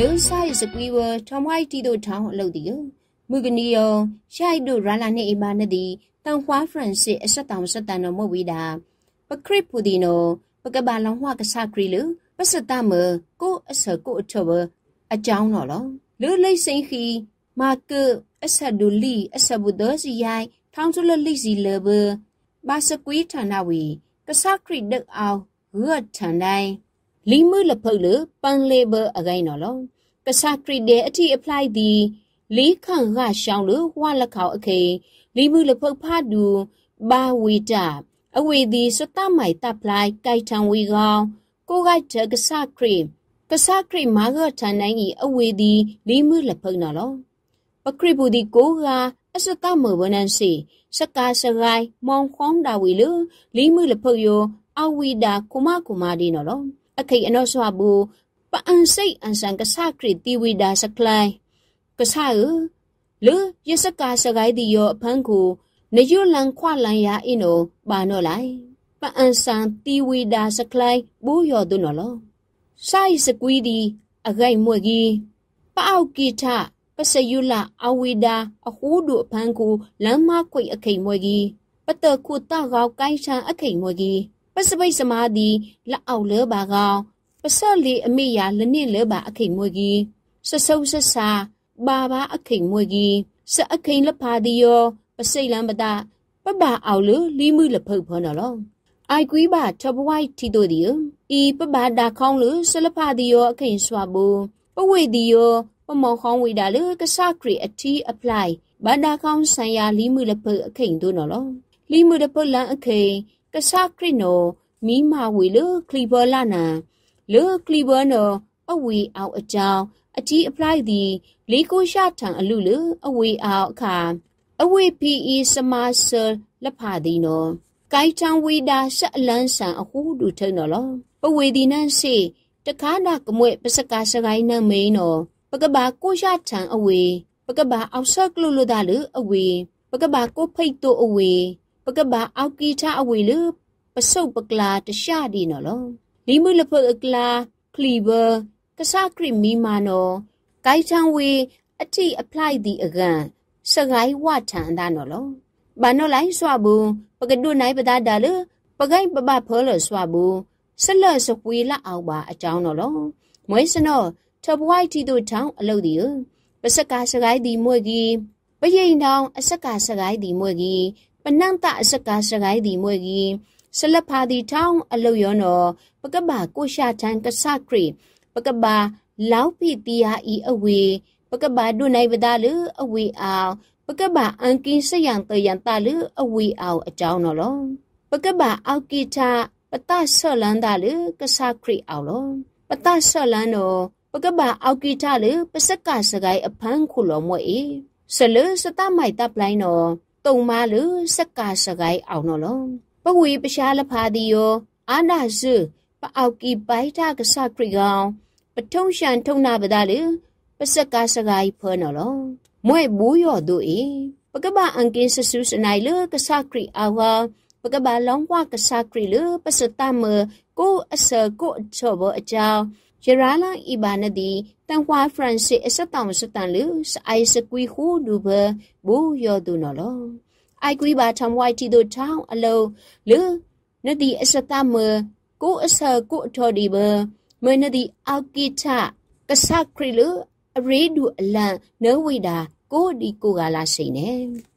လုံဆိုင်စကွီဝါထမိုက်တီတို့ထောင်းအလုပ်တီယမုဂနီယောရှိုက်တို့ရာလာနေအိမာနတီတောင်ခွာဖရန်စစ်အဆက်တောင်ဆက်တန်တော်မွေဝီတာပခရစ်ပူဒီနိုပကဘာလောင်ဟွာကဆာခရီလူပစတမကိုအဆကိုအထဘအကြောင်းတော်လောလူလိတ်စိန်ခီမာကအဆဒူလီအဆဘူဒစီယိုင်ထောင်းစုလလိစီလဘဘာစကွီထနာဝီကဆာခရီဒက်အောင်ရတ်ထန်တိုင်းလီမှုလဖုတ်လပန်လေဘအဂိုင်းနော်လောကဆာကရီတဲ့အထိ apply ဒီလီခန့်ကရှောင်းလဝါလခေါအခေလီမှုလဖုတ်ဖတ်ဒူဘာဝီတာအဝေဒီစတမိုင်တပ်လိုက်ကိုက်ထံဝီကောင်ကိုကတကဆာခရီကဆာခရီမာဂထန်နိုင်ဤအဝေဒီလီမှုလဖုန်နော်လောပခရီဘူဒီကိုကအစတမဘနန်စီစကာစရိုင်းမောင်ခေါန်ဒါဝီလူလီမှုလဖုန်ယောအဝီဒါကုမကုမာဒီနော်လောအခိအနောစွာဘူပအန်စိတ်အန်ဆန်ကဆာခရတီဝိဒါစကလိုင်းကဆာလေယစကာစကိုင်းဒီယောဖန်ကိုနယွလန်ခွလန်ယာအင်းနိုဘာနောလိုက်ပအန်ဆန်တီဝိဒါစကလိုင်းဘူယောဒုနောလောဆိုင်စကွီဒီအဂိုက်မွေကြီးပအောက်ကိထပစယုလအဝိဒာအဟုဒုအဖန်ကိုလမ်းမခွေအခိမွေကြီးပတခုတကောက်ကိုင်းချံအခိမွေကြီးပစပိတ်စမာဒီလက်အောက်လဲပါကောင်ပဆော့လီအမိယာလနစ်လဲပါအခိတ်မွေကြီးဆဆုပ်ဆဆာဘာဘာအခိတ်မွေကြီးစအခိန်လဖာဒီယောပစိတ်လန်ပတာပပအောင်လူလီမှုလဖုတ်ဖော်နော်လောအိုက်ကွီးပါထဘဝိုက်တီတို့ဒီဤပပဒါခေါင်းလူဆလဖာဒီယောအခိန်စွာဘူပဝေဒီယောပမောင်ခေါင်းဝေတာလူကဆာခရီအတီအပလိုက်ဘာဒါခေါင်းဆန်ယာလီမှုလဖုတ်အခိန်တို့နော်လောလီမှုလဖုတ်လန်အခိန်ကဆာခရနိုမိမာဝီလခလီဘလာနာလေခလီဘနောအဝေအောင်အကြောင်းအကြီးအပလိုက်သည်လေကိုရှာထံအလူလအဝေအောင်အခါအဝေပီအီစမာဆာလက်ဖာသည်နောကိုင်ချံဝေဒာဆက်အလန်းဆန်အဟုဒူထုံနော်လောပဝေဒီနန်းစီတခါနာကမွေပစကာစကိုင်းနမေနော်ပကဘာကိုရှာထံအဝေပကဘာအောက်ဆက်ကလူလဒါလူအဝေပကဘာကိုဖိတ်တိုအဝေကဘာအောက်ကီတာအဝေလပစုတ်ပကလာတရှာဒီနော်လောလီမူလဖတ်ကလာကလီဘာကဆာကရီမီမာနော်ဂိုင်ချန်ဝေအတိအပလိုက်ဒီအကန်စဂိုင်းဝထန်ဒါနော်လောဘာနော်လိုက်ဆွာဘူးပကဒုနိုင်ပဒါဒါလပကိုင်းပပဖောလဆွာဘူးဆလဆပွေလာအောင်ပါအကြောင်းတော်လုံးမွေးစနောထဘဝိုက်တီတို့ထောင်းအလုပ်ဒီပစကာစကိုင်းဒီမွေကြီးပရင်တောင် အစကာစကိုင်းဒီမွေကြီးပနန့်တအစကားစကိုင်းဒီမွေကြီးဆလဖာဒီထောင်းအလုယောနော်ပကဘာကိုရှာထန်ကဆခရီပကဘာလောက်ပီတီယာဤအဝေပကဘာဒုနိုင်ပဒါလူအဝေအောင်ပကဘာအန်ကင်းစယံတယံတလူအဝေအောင်အကြောင်းနော်လောပကဘာအောက်ကီတာပတဆော့လန်ဒါလူကဆခရီအောင်လောပတဆော့လန်နော်ပကဘာအောက်ကီတာလူပစကစကိုင်းအဖန်းခုလောမွေဤဆလစတမိုက်တပ်လိုင်းနော်တုံမာလူစကာစကိုင်းအောင်နော်လုံးပဝီပရှားလဖာဒီယောအာနာဇုပအောက်ကီပိုက်တာကစခရီကောင်ပထုံရှန်ထုံနာပဒါလေပစကာစကိုင်းဖော်နော်လုံးမွေဘူယောတို့ဤပကပအန်ကင်းဆဆုစနိုင်လေကစခရီအဝါပကပလောင်းဝကစခရီလေပစတမကိုအစကိုအချောဘအချောင်းရရာလာအီဘာနဒီတန်ခွာဖရန်စစ်အစတောင်စတန်လူစအိုင်စကွီဟူဒူဘဘူယောဒူနော်လောအိုက်ကွီဘာထမ်ဝိုက်တီတို့ချောင်းအလုံးလူနဒီအစတမကိုအစကိုအထော်ဒီဘမနဒီအောက်ကိထကဆခရီလူအရေဒူအလန်နော်ဝီဒါကိုဒီကိုကလာစိနေ